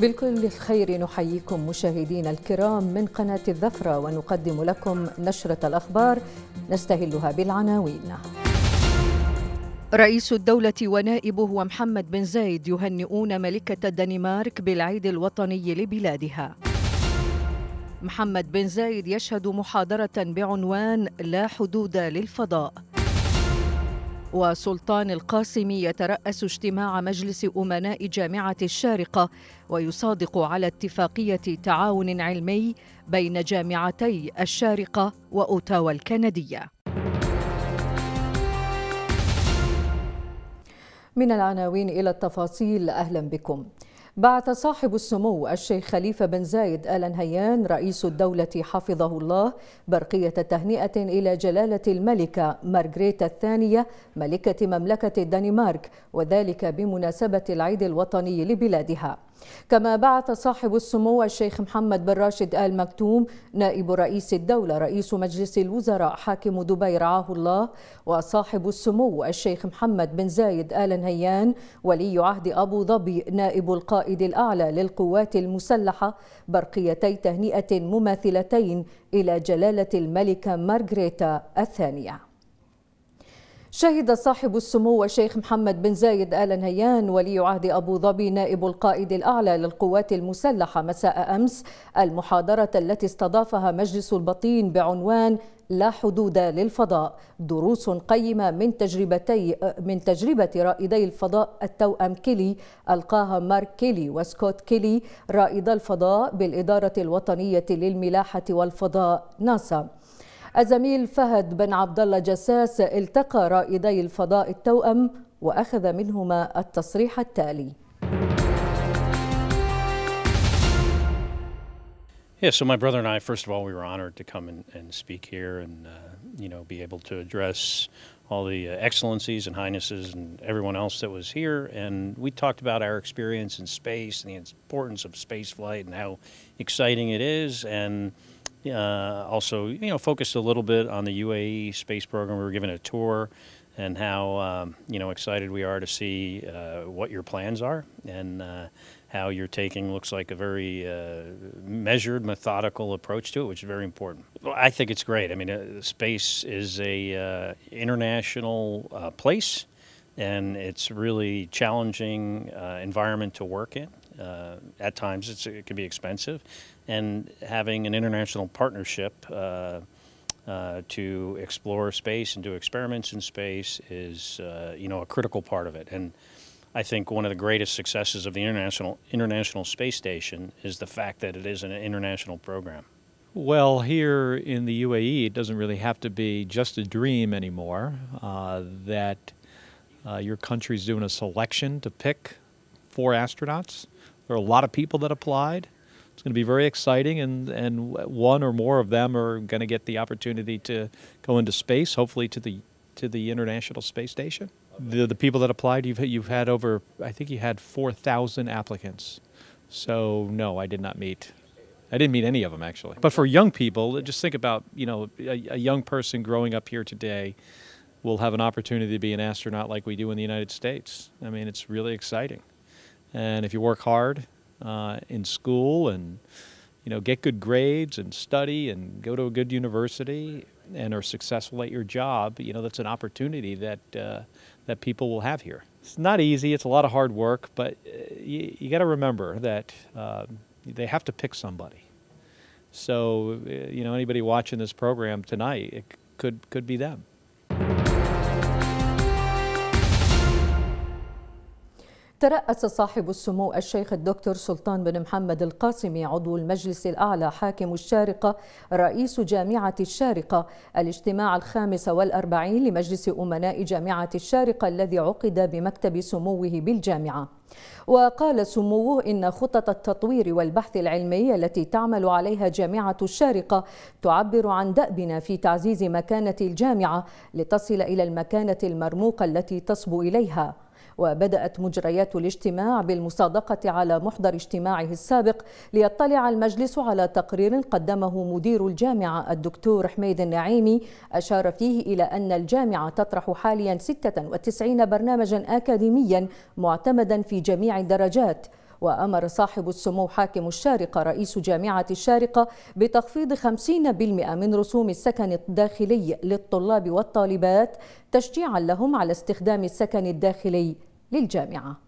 بالكل الخير نحييكم مشاهدينا الكرام من قناة الذفرة ونقدم لكم نشرة الأخبار نستهلها بالعناوين رئيس الدولة ونائبه ومحمد بن زايد يهنئون ملكة الدنمارك بالعيد الوطني لبلادها محمد بن زايد يشهد محاضرة بعنوان لا حدود للفضاء وسلطان القاسمي يترأس اجتماع مجلس أمناء جامعة الشارقة ويصادق على اتفاقية تعاون علمي بين جامعتي الشارقة وأوتاوا الكندية من العناوين إلى التفاصيل أهلا بكم بعث صاحب السمو الشيخ خليفة بن زايد آل نهيان رئيس الدولة حفظه الله برقية تهنئة إلى جلالة الملكة مارغريتا الثانية ملكة مملكة الدنمارك وذلك بمناسبة العيد الوطني لبلادها كما بعث صاحب السمو الشيخ محمد بن راشد آل مكتوم نائب رئيس الدولة رئيس مجلس الوزراء حاكم دبي رعاه الله وصاحب السمو الشيخ محمد بن زايد آل نهيان ولي عهد أبو ظبي نائب القائد الأعلى للقوات المسلحة برقيتي تهنئة مماثلتين إلى جلالة الملكة مارغريتا الثانية شهد صاحب السمو الشيخ محمد بن زايد آل نهيان ولي عهد أبو ظبي نائب القائد الأعلى للقوات المسلحة مساء أمس المحاضرة التي استضافها مجلس البطين بعنوان لا حدود للفضاء دروس قيمة من تجربتي من تجربة رائدي الفضاء التوأم كيلي ألقاها مارك كيلي وسكوت كيلي رائدا الفضاء بالإدارة الوطنية للملاحة والفضاء ناسا الزميل فهد بن عبد الله جساس التقى رائدي الفضاء التوأم واخذ منهما التصريح التالي Yeah, so my brother and I, first of all, we were honored to come and, and speak here and, uh, you know, be able to address all the uh, excellencies and highnesses and everyone else that was here. And we talked about our experience in space and the importance of space flight and how exciting it is. And uh, also, you know, focused a little bit on the UAE space program. We were given a tour and how, um, you know, excited we are to see uh, what your plans are and uh, how you're taking looks like a very uh, measured, methodical approach to it, which is very important. Well, I think it's great. I mean, uh, space is a uh, international place and it's really challenging environment to work in uh, at times it can be expensive, and having an international partnership uh, uh, to explore space and do experiments in space is uh, you know a critical part of it. And I think one of the greatest successes of the international international space station is the fact that it is an international program. Well, here in the UAE, it doesn't really have to be just a dream anymore. Uh, that uh, your country's doing a selection to pick four astronauts there are a lot of people that applied. It's going to be very exciting, and, and one or more of them are going to get the opportunity to go into space, hopefully to the to the International Space Station. The, the people that applied, you've you've had over, I think you had four thousand applicants. So no, I did not meet. I didn't meet any of them actually. But for young people, just think about you know a, a young person growing up here today will have an opportunity to be an astronaut like we do in the United States. I mean, it's really exciting. And if you work hard uh, in school and you know get good grades and study and go to a good university and are successful at your job, you know that's an opportunity that uh, that people will have here. It's not easy. It's a lot of hard work, but uh, you, you got to remember that uh, they have to pick somebody. So uh, you know anybody watching this program tonight, it could could be them. ترأس صاحب السمو الشيخ الدكتور سلطان بن محمد القاسمي عضو المجلس الأعلى حاكم الشارقة رئيس جامعة الشارقة الاجتماع الخامس والأربعين لمجلس أمناء جامعة الشارقة الذي عقد بمكتب سموه بالجامعة وقال سموه إن خطط التطوير والبحث العلمي التي تعمل عليها جامعة الشارقة تعبر عن دأبنا في تعزيز مكانة الجامعة لتصل إلى المكانة المرموقة التي تصبو إليها وبدأت مجريات الاجتماع بالمصادقة على محضر اجتماعه السابق ليطلع المجلس على تقرير قدمه مدير الجامعة الدكتور حميد النعيمي أشار فيه إلى أن الجامعة تطرح حاليا 96 برنامجا أكاديميا معتمدا في جميع الدرجات وأمر صاحب السمو حاكم الشارقة رئيس جامعة الشارقة بتخفيض 50% من رسوم السكن الداخلي للطلاب والطالبات تشجيعا لهم على استخدام السكن الداخلي للجامعة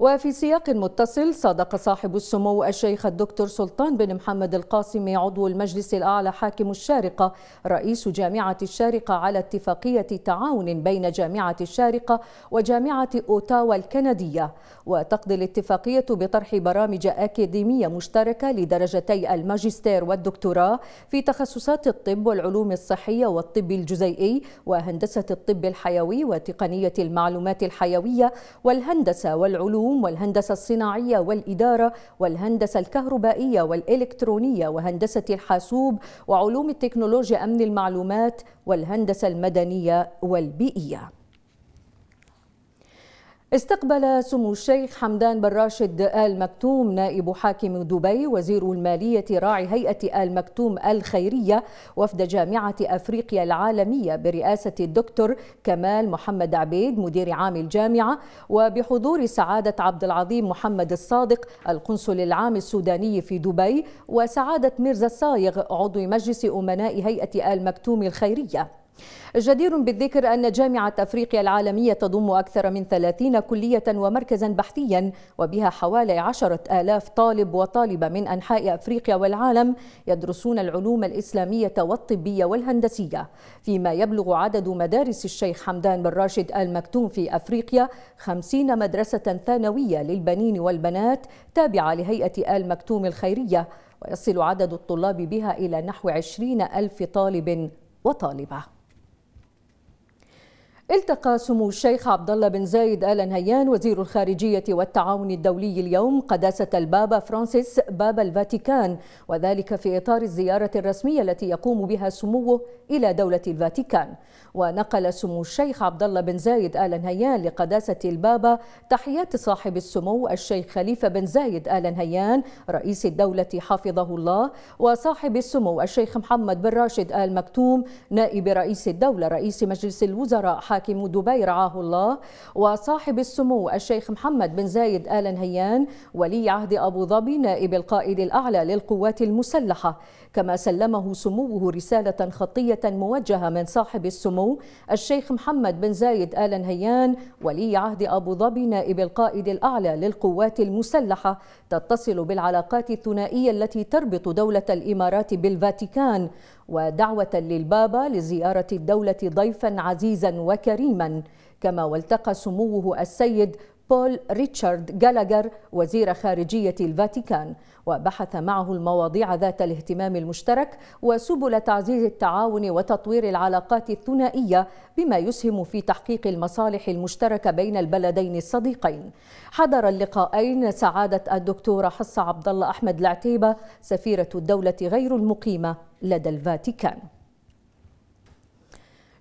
وفي سياق متصل صادق صاحب السمو الشيخ الدكتور سلطان بن محمد القاسمي عضو المجلس الأعلى حاكم الشارقة رئيس جامعة الشارقة على اتفاقية تعاون بين جامعة الشارقة وجامعة أوتاوا الكندية وتقضي الاتفاقية بطرح برامج أكاديمية مشتركة لدرجتي الماجستير والدكتوراه في تخصصات الطب والعلوم الصحية والطب الجزيئي وهندسة الطب الحيوي وتقنية المعلومات الحيوية والهندسة والعلوم العلوم والهندسة الصناعية والإدارة والهندسة الكهربائية والإلكترونية وهندسة الحاسوب وعلوم التكنولوجيا أمن المعلومات والهندسة المدنية والبيئية استقبل سمو الشيخ حمدان بن راشد آل مكتوم نائب حاكم دبي وزير المالية راعي هيئة آل مكتوم الخيرية وفد جامعة أفريقيا العالمية برئاسة الدكتور كمال محمد عبيد مدير عام الجامعة وبحضور سعادة عبد العظيم محمد الصادق القنصل العام السوداني في دبي وسعادة ميرزا الصايغ عضو مجلس أمناء هيئة آل مكتوم الخيرية جدير بالذكر أن جامعة أفريقيا العالمية تضم أكثر من 30 كلية ومركزا بحثيا وبها حوالي عشرة آلاف طالب وطالبة من أنحاء أفريقيا والعالم يدرسون العلوم الإسلامية والطبية والهندسية فيما يبلغ عدد مدارس الشيخ حمدان بن راشد آل مكتوم في أفريقيا 50 مدرسة ثانوية للبنين والبنات تابعة لهيئة آل مكتوم الخيرية ويصل عدد الطلاب بها إلى نحو 20 ألف طالب وطالبة التقى سمو الشيخ عبد الله بن زايد ال نهيان وزير الخارجيه والتعاون الدولي اليوم قداسه البابا فرانسيس باب الفاتيكان وذلك في اطار الزياره الرسميه التي يقوم بها سموه الى دوله الفاتيكان ونقل سمو الشيخ عبد الله بن زايد ال نهيان لقداسه البابا تحيات صاحب السمو الشيخ خليفه بن زايد ال نهيان رئيس الدوله حفظه الله وصاحب السمو الشيخ محمد بن راشد ال مكتوم نائب رئيس الدوله رئيس مجلس الوزراء حاكم دبي رعاه الله وصاحب السمو الشيخ محمد بن زايد آل نهيان ولي عهد أبو ظبي نائب القائد الأعلى للقوات المسلحة كما سلمه سموه رسالة خطية موجهة من صاحب السمو الشيخ محمد بن زايد آل نهيان ولي عهد أبو ظبي نائب القائد الأعلى للقوات المسلحة تتصل بالعلاقات الثنائية التي تربط دولة الإمارات بالفاتيكان ودعوة للبابا لزيارة الدولة ضيفا عزيزا وكريما كما والتقى سموه السيد بول ريتشارد جالاجر وزير خارجية الفاتيكان وبحث معه المواضيع ذات الاهتمام المشترك وسبل تعزيز التعاون وتطوير العلاقات الثنائية بما يسهم في تحقيق المصالح المشتركة بين البلدين الصديقين حضر اللقاءين سعادة الدكتورة حصة عبد الله أحمد العتيبة سفيرة الدولة غير المقيمة لدى الفاتيكان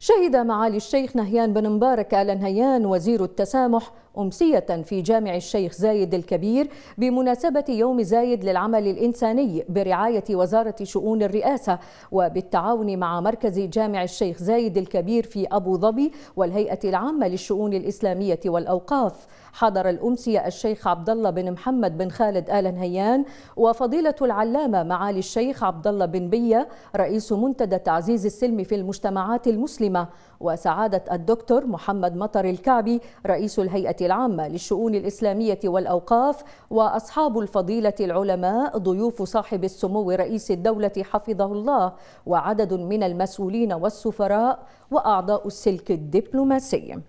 شهد معالي الشيخ نهيان بن مبارك آل نهيان وزير التسامح أمسية في جامع الشيخ زايد الكبير بمناسبة يوم زايد للعمل الإنساني برعاية وزارة شؤون الرئاسة وبالتعاون مع مركز جامع الشيخ زايد الكبير في أبو ظبي والهيئة العامة للشؤون الإسلامية والأوقاف حضر الأمسية الشيخ عبد الله بن محمد بن خالد آل نهيان وفضيلة العلامة معالي الشيخ عبد الله بن بية رئيس منتدى تعزيز السلم في المجتمعات المسلمة وسعادة الدكتور محمد مطر الكعبي رئيس الهيئة العامة للشؤون الإسلامية والأوقاف وأصحاب الفضيلة العلماء ضيوف صاحب السمو رئيس الدولة حفظه الله وعدد من المسؤولين والسفراء وأعضاء السلك الدبلوماسي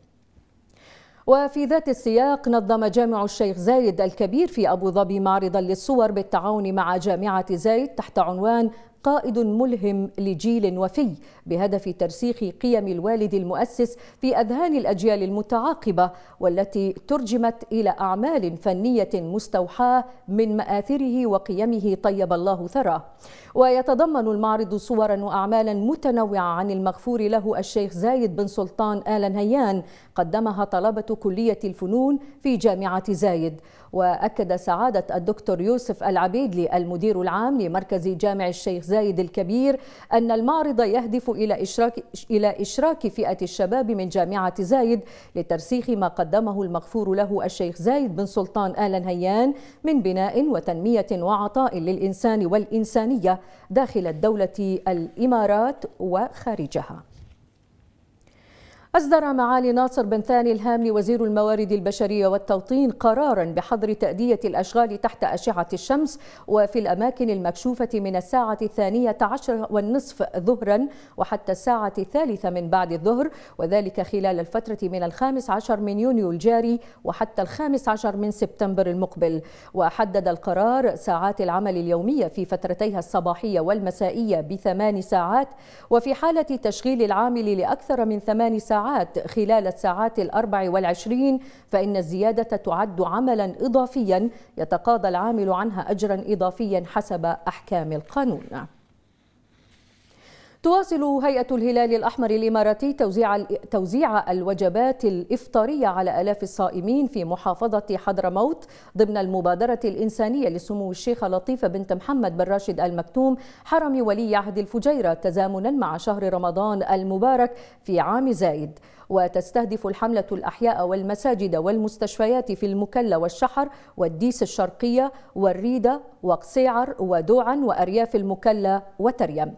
وفي ذات السياق نظم جامع الشيخ زايد الكبير في أبو ظبي معرضا للصور بالتعاون مع جامعة زايد تحت عنوان قائد ملهم لجيل وفي بهدف ترسيخ قيم الوالد المؤسس في أذهان الأجيال المتعاقبة والتي ترجمت إلى أعمال فنية مستوحاة من مآثره وقيمه طيب الله ثراه ويتضمن المعرض صورا وأعمالا متنوعة عن المغفور له الشيخ زايد بن سلطان آل نهيان قدمها طلبة كلية الفنون في جامعة زايد وأكد سعادة الدكتور يوسف العبيدلي المدير العام لمركز جامع الشيخ زايد الكبير أن المعرض يهدف إلى إشراك, إلى إشراك فئة الشباب من جامعة زايد لترسيخ ما قدمه المغفور له الشيخ زايد بن سلطان آل نهيان من بناء وتنمية وعطاء للإنسان والإنسانية داخل الدولة الإمارات وخارجها أصدر معالي ناصر بن ثاني الهاملي وزير الموارد البشرية والتوطين قرارا بحظر تأدية الأشغال تحت أشعة الشمس وفي الأماكن المكشوفة من الساعة الثانية عشر والنصف ظهرا وحتى الساعة الثالثة من بعد الظهر وذلك خلال الفترة من الخامس عشر من يونيو الجاري وحتى الخامس عشر من سبتمبر المقبل وحدد القرار ساعات العمل اليومية في فترتيها الصباحية والمسائية بثمان ساعات وفي حالة تشغيل العامل لأكثر من ثمان ساعات الساعات خلال الساعات الأربع والعشرين فإن الزيادة تعد عملا إضافيا يتقاضى العامل عنها أجرا إضافيا حسب أحكام القانون تواصل هيئة الهلال الأحمر الإماراتي توزيع توزيع الوجبات الإفطارية على آلاف الصائمين في محافظة حضرموت ضمن المبادرة الإنسانية لسمو الشيخة لطيفة بنت محمد بن راشد المكتوم حرم ولي عهد الفجيرة تزامنا مع شهر رمضان المبارك في عام زايد وتستهدف الحملة الأحياء والمساجد والمستشفيات في المكلا والشحر والديس الشرقية والريدة وقصيعر ودوعا وأرياف المكلا وتريم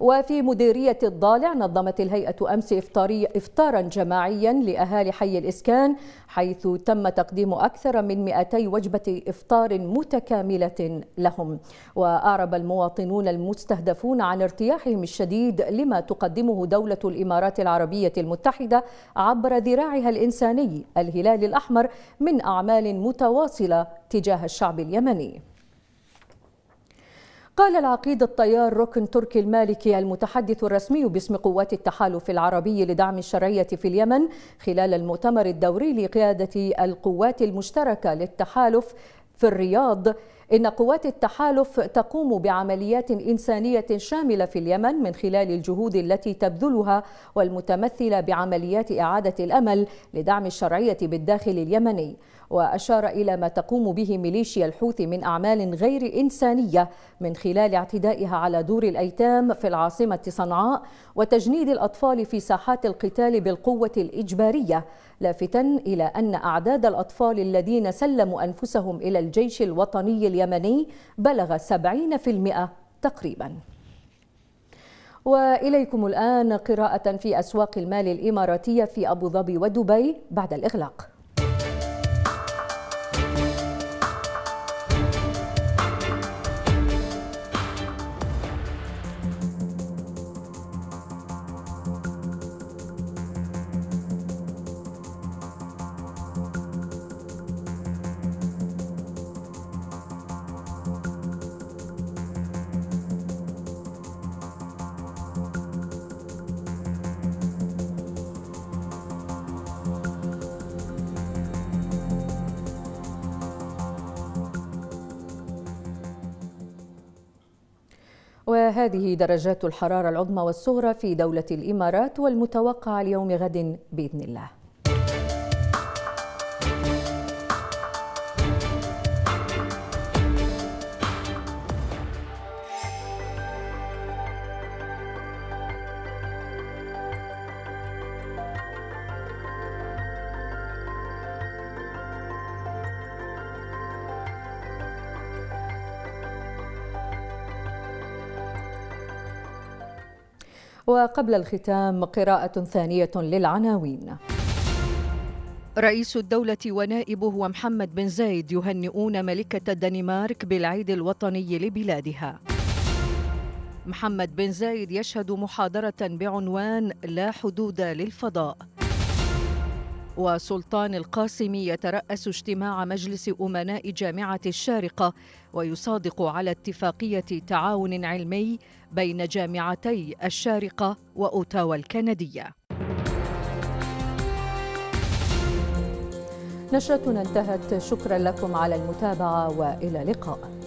وفي مديرية الضالع نظمت الهيئة أمس إفطاري إفطارا جماعيا لأهالي حي الإسكان حيث تم تقديم أكثر من 200 وجبة إفطار متكاملة لهم وأعرب المواطنون المستهدفون عن ارتياحهم الشديد لما تقدمه دولة الإمارات العربية المتحدة عبر ذراعها الإنساني الهلال الأحمر من أعمال متواصلة تجاه الشعب اليمني قال العقيد الطيار ركن تركي المالكي المتحدث الرسمي باسم قوات التحالف العربي لدعم الشرعية في اليمن خلال المؤتمر الدوري لقيادة القوات المشتركة للتحالف في الرياض إن قوات التحالف تقوم بعمليات إنسانية شاملة في اليمن من خلال الجهود التي تبذلها والمتمثلة بعمليات إعادة الأمل لدعم الشرعية بالداخل اليمني وأشار إلى ما تقوم به ميليشيا الحوثي من أعمال غير إنسانية من خلال اعتدائها على دور الأيتام في العاصمة صنعاء وتجنيد الأطفال في ساحات القتال بالقوة الإجبارية لافتا إلى أن أعداد الأطفال الذين سلموا أنفسهم إلى الجيش الوطني اليمني بلغ 70% تقريباً وإليكم الآن قراءة في أسواق المال الإماراتية في أبو ظبي ودبي بعد الإغلاق وهذه درجات الحرارة العظمى والصغرى في دولة الإمارات والمتوقع اليوم غد بإذن الله وقبل الختام قراءة ثانية للعناوين رئيس الدولة ونائبه ومحمد بن زايد يهنئون ملكة الدنمارك بالعيد الوطني لبلادها محمد بن زايد يشهد محاضرة بعنوان لا حدود للفضاء وسلطان القاسم يترأس اجتماع مجلس أمناء جامعة الشارقة ويصادق على اتفاقية تعاون علمي بين جامعتي الشارقة وأوتاوا الكندية نشرتنا انتهت شكرا لكم على المتابعة وإلى اللقاء